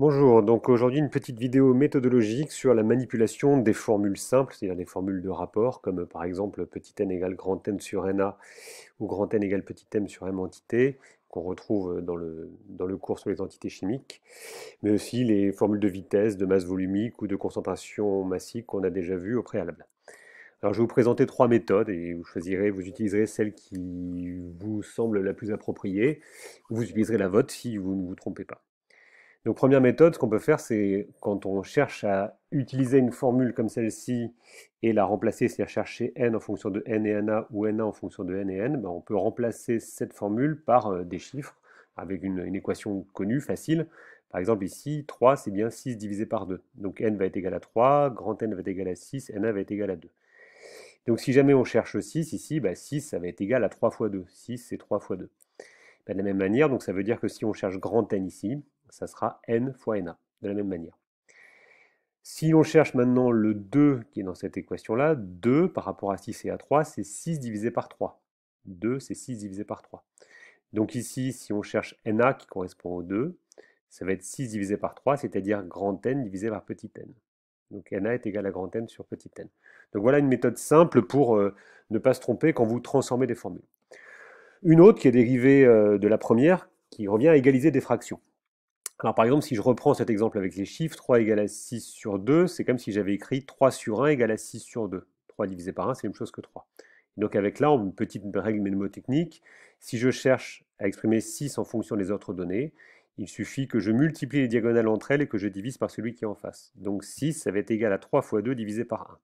Bonjour, donc aujourd'hui une petite vidéo méthodologique sur la manipulation des formules simples, c'est-à-dire des formules de rapport, comme par exemple petit n égale grand n sur na ou grand n égale petit m sur m entité, qu'on retrouve dans le, dans le cours sur les entités chimiques, mais aussi les formules de vitesse, de masse volumique ou de concentration massique qu'on a déjà vues au préalable. Alors je vais vous présenter trois méthodes et vous choisirez, vous utiliserez celle qui vous semble la plus appropriée, vous utiliserez la vôtre si vous ne vous trompez pas. Donc première méthode, ce qu'on peut faire, c'est quand on cherche à utiliser une formule comme celle-ci et la remplacer, c'est-à-dire chercher n en fonction de n et n ou n en fonction de n et n, ben, on peut remplacer cette formule par euh, des chiffres avec une, équation connue, facile. Par exemple ici, 3 c'est bien 6 divisé par 2. Donc n va être égal à 3, grand n va être égal à 6, n va être égal à 2. Donc si jamais on cherche 6 ici, 6 ben, ça va être égal à 3 fois 2. 6 c'est 3 fois 2. Ben, de la même manière, donc ça veut dire que si on cherche grand n ici, ça sera n fois na, de la même manière. Si on cherche maintenant le 2 qui est dans cette équation-là, 2 par rapport à 6 et à 3, c'est 6 divisé par 3. 2, c'est 6 divisé par 3. Donc ici, si on cherche Na qui correspond au 2, ça va être 6 divisé par 3, c'est-à-dire grand N divisé par petit n. Donc Na est égal à grand N sur petit n. Donc voilà une méthode simple pour euh, ne pas se tromper quand vous transformez des formules. Une autre qui est dérivée euh, de la première, qui revient à égaliser des fractions. Alors par exemple, si je reprends cet exemple avec les chiffres, 3 égale à 6 sur 2, c'est comme si j'avais écrit 3 sur 1 égale à 6 sur 2. 3 divisé par 1, c'est la même chose que 3. Donc avec là, une petite règle mnémotechnique, si je cherche à exprimer 6 en fonction des autres données, il suffit que je multiplie les diagonales entre elles et que je divise par celui qui est en face. Donc 6, ça va être égal à 3 fois 2 divisé par 1.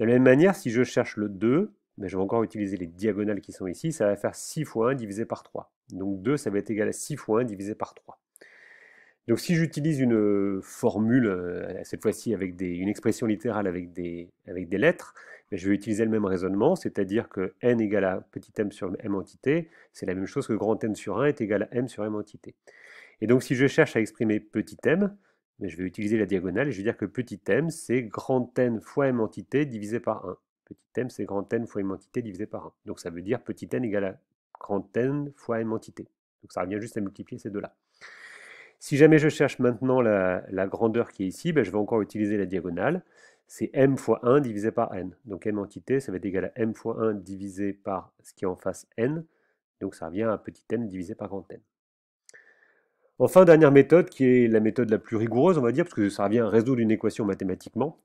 De la même manière, si je cherche le 2, mais ben, je vais encore utiliser les diagonales qui sont ici, ça va faire 6 fois 1 divisé par 3. Donc 2, ça va être égal à 6 fois 1 divisé par 3. Donc si j'utilise une euh, formule, euh, cette fois-ci avec une expression littérale avec des, lettres, ben, je vais utiliser le même raisonnement, c'est-à-dire que n égale à petit m sur m entité, c'est la même chose que grand n sur 1 est égal à m sur m entité. Et donc si je cherche à exprimer petit m, ben, je vais utiliser la diagonale et je vais dire que petit m c'est grand n fois m entité divisé par 1. Petit m c'est grand n fois m entité divisé par 1. Donc ça veut dire petit n égale à grand n fois m entité. Donc ça revient juste à multiplier ces deux-là. Si jamais je cherche maintenant la, grandeur qui est ici, ben, je vais encore utiliser la diagonale. C'est m fois 1 divisé par n. Donc m entité, ça va être égal à m fois 1 divisé par ce qui est en face n. Donc ça revient à petit n divisé par grand n. Enfin, dernière méthode, qui est la méthode la plus rigoureuse, on va dire, parce que ça revient à résoudre une équation mathématiquement.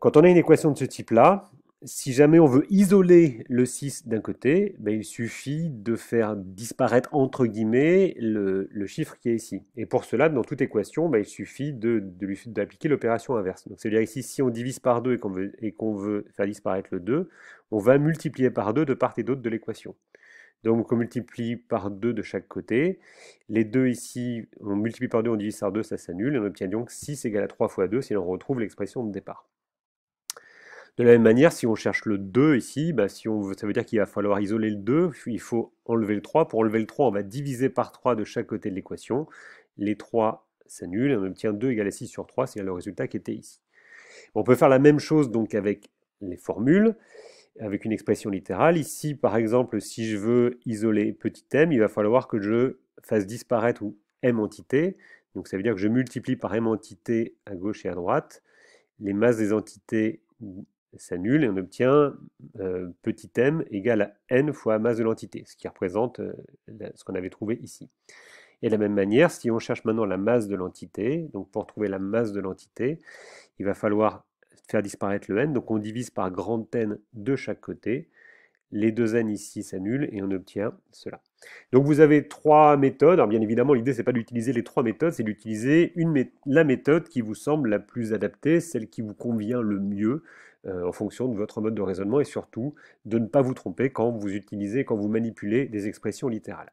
Quand on a une équation de ce type-là, si jamais on veut isoler le 6 d'un côté, ben, il suffit de faire disparaître entre guillemets le, chiffre qui est ici. Et pour cela, dans toute équation, ben, il suffit d'appliquer l'opération inverse. Donc c'est-à-dire ici, si on divise par 2 et qu'on veut, faire disparaître le 2, on va multiplier par 2 de part et d'autre de l'équation. Donc on multiplie par 2 de chaque côté. Les deux ici, on multiplie par 2, on divise par 2, ça s'annule. Et on obtient donc 6 égale à 3 fois 2 si l'on retrouve l'expression de départ. De la même manière, si on cherche le 2 ici, bah, ça veut dire qu'il va falloir isoler le 2, il faut enlever le 3. Pour enlever le 3, on va diviser par 3 de chaque côté de l'équation. Les 3 s'annulent, on obtient 2 égale à 6 sur 3, c'est le résultat qui était ici. On peut faire la même chose donc avec les formules, avec une expression littérale. Ici, par exemple, si je veux isoler petit m, il va falloir que je fasse disparaître ou m entité. Donc ça veut dire que je multiplie par m entité à gauche et à droite. Les masses des entités s'annule et on obtient euh, petit m égale à n fois masse de l'entité, ce qui représente euh, ce qu'on avait trouvé ici. Et de la même manière, si on cherche maintenant la masse de l'entité, donc pour trouver la masse de l'entité, il va falloir faire disparaître le n, donc on divise par grand n de chaque côté, les deux n ici s'annulent et on obtient cela. Donc vous avez trois méthodes. Alors bien évidemment, l'idée c'est pas d'utiliser les trois méthodes, c'est d'utiliser la méthode qui vous semble la plus adaptée, celle qui vous convient le mieux euh, en fonction de votre mode de raisonnement et surtout de ne pas vous tromper quand vous utilisez, quand vous manipulez des expressions littérales.